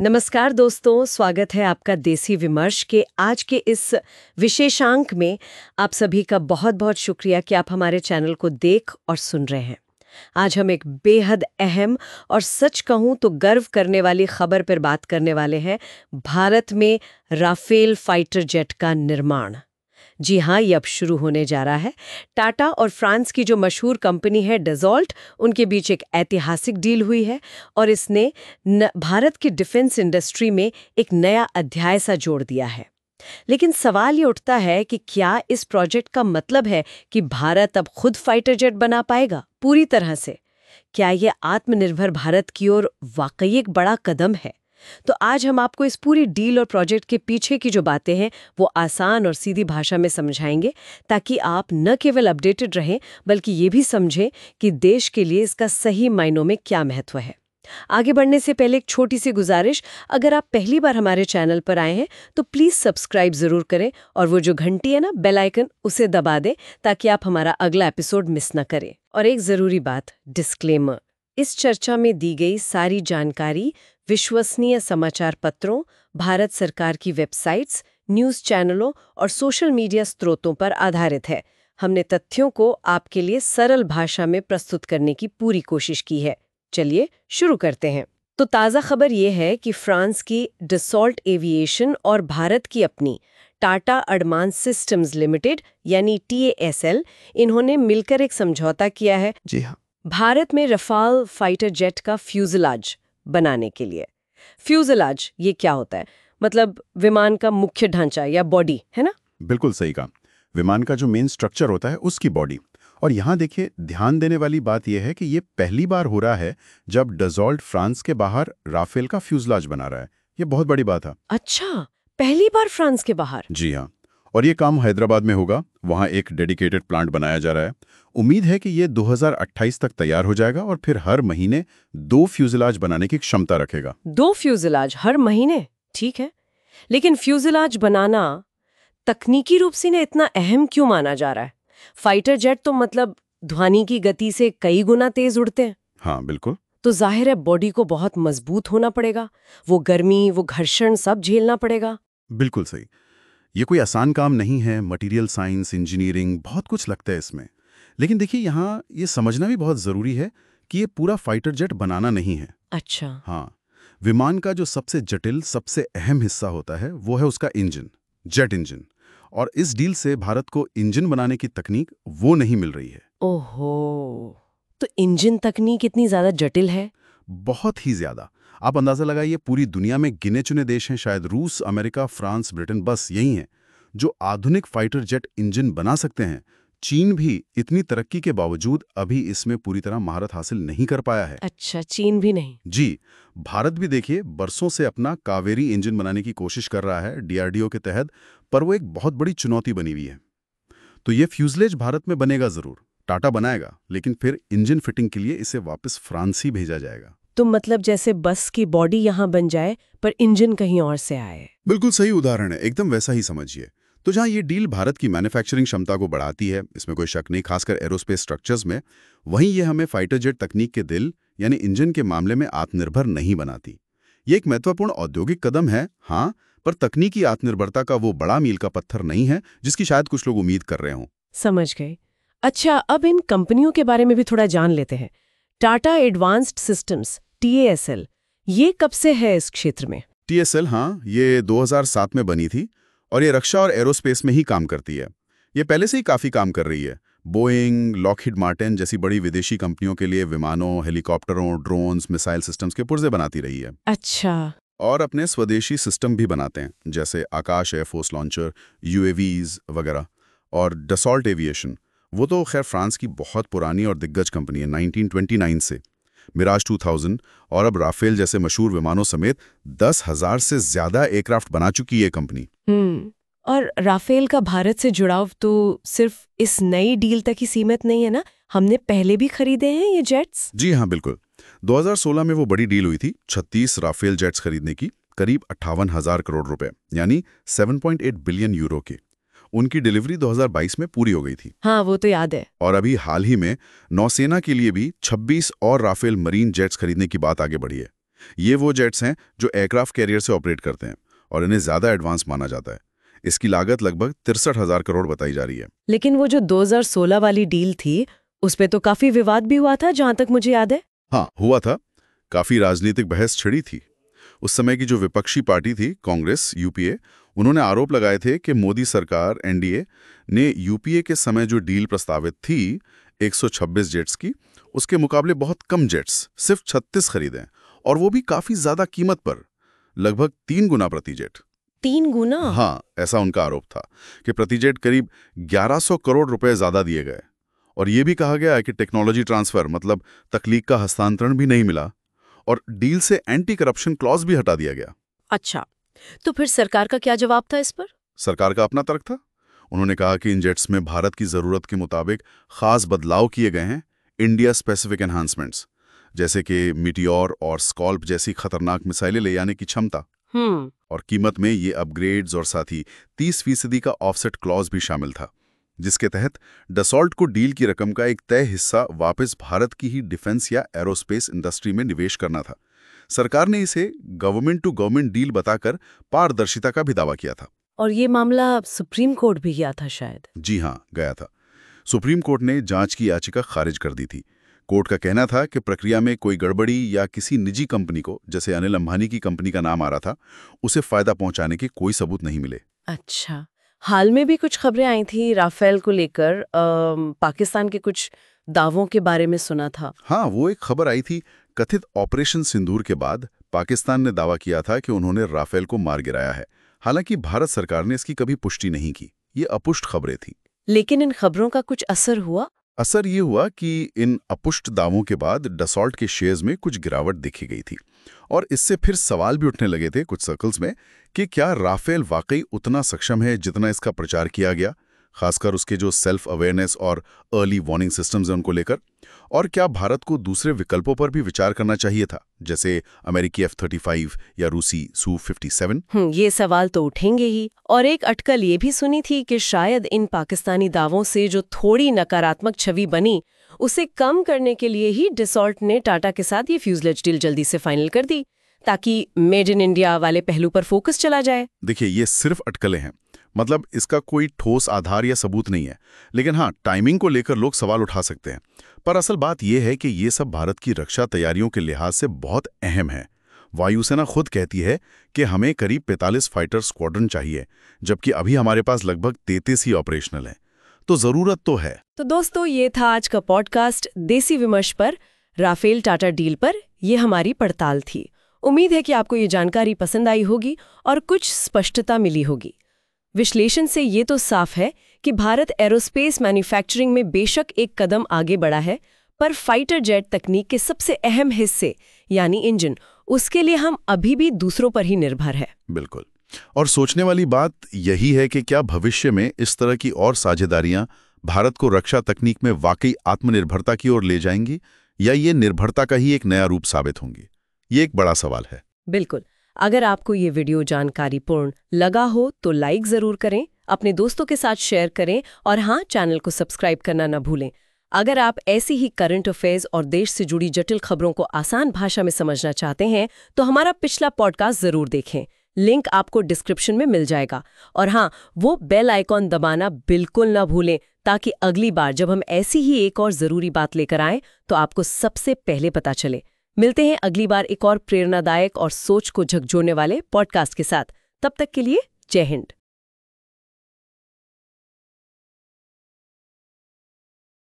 नमस्कार दोस्तों स्वागत है आपका देसी विमर्श के आज के इस विशेषांक में आप सभी का बहुत बहुत शुक्रिया कि आप हमारे चैनल को देख और सुन रहे हैं आज हम एक बेहद अहम और सच कहूं तो गर्व करने वाली खबर पर बात करने वाले हैं भारत में राफेल फाइटर जेट का निर्माण जी हाँ ये अब शुरू होने जा रहा है टाटा और फ्रांस की जो मशहूर कंपनी है डेजोल्ट उनके बीच एक ऐतिहासिक डील हुई है और इसने भारत की डिफेंस इंडस्ट्री में एक नया अध्याय सा जोड़ दिया है लेकिन सवाल ये उठता है कि क्या इस प्रोजेक्ट का मतलब है कि भारत अब खुद फाइटर जेट बना पाएगा पूरी तरह से क्या ये आत्मनिर्भर भारत की ओर वाकई एक बड़ा कदम है तो आज हम आपको इस पूरी डील और प्रोजेक्ट के पीछे की जो बातें हैं वो आसान और सीधी भाषा में समझाएंगे ताकि आप न केवल अपडेटेड रहें बल्कि ये भी समझें कि देश के लिए इसका सही मायनों में क्या महत्व है आगे बढ़ने से पहले एक छोटी सी गुजारिश अगर आप पहली बार हमारे चैनल पर आए हैं तो प्लीज़ सब्सक्राइब ज़रूर करें और वो जो घंटी है ना बेल आइकन उसे दबा दें ताकि आप हमारा अगला एपिसोड मिस ना करें और एक ज़रूरी बात डिस्क्लेमर इस चर्चा में दी गई सारी जानकारी विश्वसनीय समाचार पत्रों भारत सरकार की वेबसाइट्स न्यूज चैनलों और सोशल मीडिया स्रोतों पर आधारित है हमने तथ्यों को आपके लिए सरल भाषा में प्रस्तुत करने की पूरी कोशिश की है चलिए शुरू करते हैं तो ताज़ा खबर ये है कि फ्रांस की डिसॉल्ट एविएशन और भारत की अपनी टाटा अडमान सिस्टम्स लिमिटेड यानी टी इन्होंने मिलकर एक समझौता किया है जी हाँ भारत में रफाल फाइटर जेट का फ्यूजलाज बनाने के लिए फ्यूजलाज ये क्या होता है मतलब विमान का मुख्य ढांचा या बॉडी है ना बिल्कुल सही कहा विमान का जो मेन स्ट्रक्चर होता है उसकी बॉडी और यहाँ देखिए ध्यान देने वाली बात यह है कि ये पहली बार हो रहा है जब डजोल्ट फ्रांस के बाहर राफेल का फ्यूजलाज बना रहा है ये बहुत बड़ी बात है अच्छा पहली बार फ्रांस के बाहर जी हाँ और ये काम हैदराबाद में होगा वहाँ एक डेडिकेटेड प्लांट बनाया जा रहा है उम्मीद है कि ये 2028 तक तैयार हो जाएगा और फिर हर महीने दो फ्यूजिलाज बनाने की क्षमता रखेगा दो फ्यूजिलाज हर महीने ठीक है लेकिन फ्यूजिलाज बनाना तकनीकी रूप से इतना अहम क्यों माना जा रहा है फाइटर जेट तो मतलब ध्वनि की गति से कई गुना तेज उड़ते हैं हाँ बिल्कुल तो जाहिर है बॉडी को बहुत मजबूत होना पड़ेगा वो गर्मी वो घर्षण सब झेलना पड़ेगा बिल्कुल सही ये कोई आसान काम नहीं है मटेरियल साइंस इंजीनियरिंग बहुत कुछ लगता है इसमें लेकिन देखिए यहाँ ये समझना भी बहुत ज़रूरी है कि ये पूरा फाइटर जेट बनाना नहीं है अच्छा हाँ विमान का जो सबसे जटिल सबसे अहम हिस्सा होता है वो है उसका इंजन जेट इंजन और इस डील से भारत को इंजन बनाने की तकनीक वो नहीं मिल रही है ओहो तो इंजन तकनीक इतनी ज्यादा जटिल है बहुत ही ज्यादा आप अंदाज़ा लगाइए पूरी दुनिया में गिने चुने देश हैं शायद रूस अमेरिका फ्रांस ब्रिटेन बस यही हैं जो आधुनिक फाइटर जेट इंजन बना सकते हैं चीन भी इतनी तरक्की के बावजूद अभी इसमें पूरी तरह महारत हासिल नहीं कर पाया है अच्छा चीन भी नहीं जी भारत भी देखिए बरसों से अपना कावेरी इंजन बनाने की कोशिश कर रहा है डीआरडीओ के तहत पर वो एक बहुत बड़ी चुनौती बनी हुई है तो ये फ्यूजलेज भारत में बनेगा जरूर टाटा बनाएगा लेकिन फिर इंजन फिटिंग के लिए इसे वापस फ्रांस ही भेजा जाएगा तो मतलब जैसे बस की बॉडी यहाँ बन जाए पर इंजन कहीं और से आए बिल्कुल सही उदाहरण है एकदम वैसा ही समझिए तो जहाँ ये डील भारत की मैन्युफैक्चरिंग क्षमता को बढ़ाती है इसमें कोई शक नहीं खासकर एरोस्पेस स्ट्रक्चर्स में वहीं ये हमें फाइटर जेट तकनीक के दिल यानी इंजन के मामले में आत्मनिर्भर नहीं बनाती ये एक महत्वपूर्ण औद्योगिक कदम है हाँ पर तकनीकी आत्मनिर्भरता का वो बड़ा मील का पत्थर नहीं है जिसकी शायद कुछ लोग उम्मीद कर रहे हों समझ गए अच्छा अब इन कंपनियों के बारे में भी थोड़ा जान लेते हैं टाटा एडवांस्ड सिस्टम्स टीएसएल ये कब से है इस क्षेत्र में टीएसएल हाँ ये 2007 में बनी थी और ये रक्षा और एरोस्पेस में ही काम करती है ये पहले से ही काफ़ी काम कर रही है बोइंग लॉकहिड मार्टिन जैसी बड़ी विदेशी कंपनियों के लिए विमानों हेलीकॉप्टरों ड्रोन्स मिसाइल सिस्टम्स के पुर्जे बनाती रही है अच्छा और अपने स्वदेशी सिस्टम भी बनाते हैं जैसे आकाश एयरफोर्स लॉन्चर यूएवीज वगैरह और डसॉल्ट एविएशन वो तो खैर फ्रांस की बहुत पुरानी और दिग्गज कंपनी है 1929 से मिराज 2000 और अब राफेल जैसे मशहूर विमानों समेत दस हजार से ज्यादा एयरक्राफ्ट बना चुकी है कंपनी हम्म, और राफेल का भारत से जुड़ाव तो सिर्फ इस नई डील तक ही सीमित नहीं है ना हमने पहले भी खरीदे हैं ये जेट्स जी हाँ बिल्कुल 2016 में वो बड़ी डील हुई थी 36 राफेल जेट्स खरीदने की करीब अट्ठावन हजार करोड़ रुपए यानी 7.8 बिलियन यूरो के उनकी डिलीवरी 2022 में पूरी हो गई थी हाँ वो तो याद है और अभी हाल ही में नौसेना के लिए भी 26 और राफेल मरीन जेट्स खरीदने की बात आगे बढ़ी है ये वो जेट्स हैं जो एयरक्राफ्ट कैरियर से ऑपरेट करते हैं और इन्हें ज्यादा एडवांस माना जाता है इसकी लागत लगभग तिरसठ करोड़ बताई जा रही है लेकिन वो जो दो वाली डील थी उस पर तो काफी विवाद भी हुआ था जहाँ तक मुझे याद है हाँ हुआ था काफी राजनीतिक बहस छिड़ी थी उस समय की जो विपक्षी पार्टी थी कांग्रेस यूपीए उन्होंने आरोप लगाए थे कि मोदी सरकार एनडीए ने यूपीए के समय जो डील प्रस्तावित थी 126 जेट्स की उसके मुकाबले बहुत कम जेट्स सिर्फ 36 खरीदे और वो भी काफ़ी ज़्यादा कीमत पर लगभग तीन गुना प्रति जेट तीन गुना हाँ ऐसा उनका आरोप था कि प्रति जेट करीब 1100 करोड़ रुपए ज़्यादा दिए गए और ये भी कहा गया है कि टेक्नोलॉजी ट्रांसफ़र मतलब तकलीक का हस्तांतरण भी नहीं मिला और डील से एंटी करप्शन क्लॉज भी हटा दिया गया अच्छा तो फिर सरकार का क्या जवाब था इस पर सरकार का अपना तर्क था उन्होंने कहा कि इन जेट्स में भारत की ज़रूरत के मुताबिक खास बदलाव किए गए हैं इंडिया स्पेसिफिक एनहांसमेंट्स जैसे कि मिटियोर और स्कॉल्प जैसी खतरनाक मिसाइलें ले आने की क्षमता हम्म। और कीमत में ये अपग्रेड्स और साथ ही तीस फीसदी का ऑफसेट क्लॉज भी शामिल था जिसके तहत डसॉल्ट को डील की रकम का एक तय हिस्सा वापस भारत की ही डिफेंस या एरोस्पेस इंडस्ट्री में निवेश करना था सरकार ने इसे गवर्नमेंट टू गवर्नमेंट डील बताकर पारदर्शिता का भी दावा किया था और ये मामला सुप्रीम कोर्ट भी गया था शायद जी हाँ गया था सुप्रीम कोर्ट ने जांच की याचिका खारिज कर दी थी कोर्ट का कहना था कि प्रक्रिया में कोई गड़बड़ी या किसी निजी कंपनी को जैसे अनिल अंबानी की कंपनी का नाम आ रहा था उसे फायदा पहुंचाने के कोई सबूत नहीं मिले अच्छा हाल में भी कुछ खबरें आई थी राफेल को लेकर पाकिस्तान के कुछ दावों के बारे में सुना था हाँ वो एक खबर आई थी कथित ऑपरेशन सिंदूर के बाद पाकिस्तान ने दावा किया था कि उन्होंने राफेल को मार गिराया है हालांकि भारत सरकार ने इसकी कभी पुष्टि नहीं की ये अपुष्ट खबरें थी लेकिन इन खबरों का कुछ असर हुआ असर ये हुआ कि इन अपुष्ट दावों के बाद डसॉल्ट के शेयर्स में कुछ गिरावट देखी गई थी और इससे फिर सवाल भी उठने लगे थे कुछ सर्कल्स में कि क्या राफेल वाकई उतना सक्षम है जितना इसका प्रचार किया गया खासकर उसके जो सेल्फ अवेयरनेस और अर्ली वार्निंग सिस्टम्स हैं उनको लेकर और क्या भारत को दूसरे विकल्पों पर भी विचार करना चाहिए था जैसे अमेरिकी एफ थर्टी या रूसी सू फिफ्टी हम्म, ये सवाल तो उठेंगे ही और एक अटकल ये भी सुनी थी कि शायद इन पाकिस्तानी दावों से जो थोड़ी नकारात्मक छवि बनी उसे कम करने के लिए ही डिसॉल्ट ने टाटा के साथ ये फ्यूजलेज डील जल्दी से फाइनल कर दी ताकि मेड इन इंडिया वाले पहलू पर फोकस चला जाए देखिए ये सिर्फ अटकलें हैं मतलब इसका कोई ठोस आधार या सबूत नहीं है लेकिन हाँ टाइमिंग को लेकर लोग सवाल उठा सकते हैं पर असल बात यह है कि ये सब भारत की रक्षा तैयारियों के लिहाज से बहुत अहम है वायुसेना खुद कहती है कि हमें करीब 45 फाइटर स्क्वाड्रन चाहिए जबकि अभी हमारे पास लगभग 33 ही ऑपरेशनल हैं तो जरूरत तो है तो दोस्तों ये था आज का पॉडकास्ट देसी विमर्श पर राफेल टाटा डील पर ये हमारी पड़ताल थी उम्मीद है कि आपको ये जानकारी पसंद आई होगी और कुछ स्पष्टता मिली होगी विश्लेषण से ये तो साफ है कि भारत एरोस्पेस मैन्युफैक्चरिंग में बेशक एक कदम आगे बढ़ा है पर फाइटर जेट तकनीक के सबसे अहम हिस्से यानी इंजन उसके लिए हम अभी भी दूसरों पर ही निर्भर है बिल्कुल और सोचने वाली बात यही है कि क्या भविष्य में इस तरह की और साझेदारियां भारत को रक्षा तकनीक में वाकई आत्मनिर्भरता की ओर ले जाएंगी या ये निर्भरता का ही एक नया रूप साबित होंगी ये एक बड़ा सवाल है बिल्कुल अगर आपको ये वीडियो जानकारीपूर्ण लगा हो तो लाइक जरूर करें अपने दोस्तों के साथ शेयर करें और हाँ चैनल को सब्सक्राइब करना न भूलें अगर आप ऐसी ही करंट अफेयर्स और देश से जुड़ी जटिल खबरों को आसान भाषा में समझना चाहते हैं तो हमारा पिछला पॉडकास्ट जरूर देखें लिंक आपको डिस्क्रिप्शन में मिल जाएगा और हाँ वो बेल आइकॉन दबाना बिल्कुल ना भूलें ताकि अगली बार जब हम ऐसी ही एक और ज़रूरी बात लेकर आए तो आपको सबसे पहले पता चले मिलते हैं अगली बार एक और प्रेरणादायक और सोच को झकझोड़ने वाले पॉडकास्ट के साथ तब तक के लिए जय हिंद